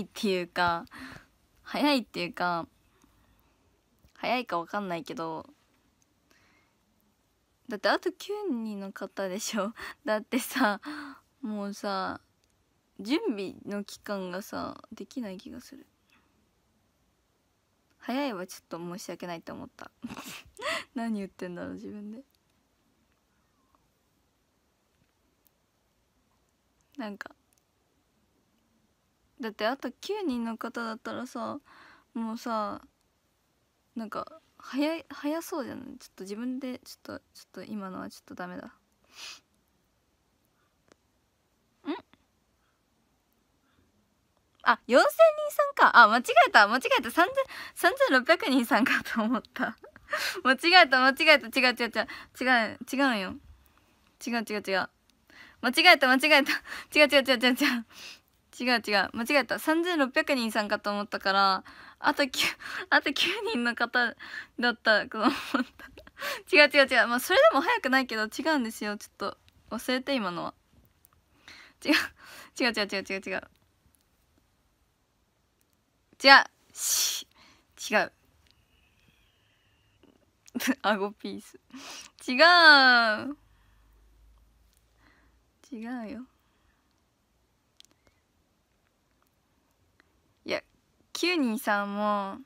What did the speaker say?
いっていうか早いっていうか早いか分かんないけどだってあと9人の方でしょ だってさもうさ準備の期間がさできない気がする早いはちょっと申し訳ないと思った 何言ってんだろう自分でなんかだってあと9人の方だったらさもうさなんか早い早そうじゃないちょっと自分でちょっとちょっと今のはちょっとダメだんあ4000人さんかあ間違えた間違えた3600人さんかと思った 間違えた間違えた違う違う違う違う違うよ違う違う違う間違えた間違えた違う違う違う違う違う違う違う間違えた3600人参加と思ったからあと9 あと9人の方だったと思った違う違う違うまあそれでも早くないけど違うんですよちょっと忘れて今のは違う違う違う違う違う違う違う違う顎ピース違う違うよ9人さんも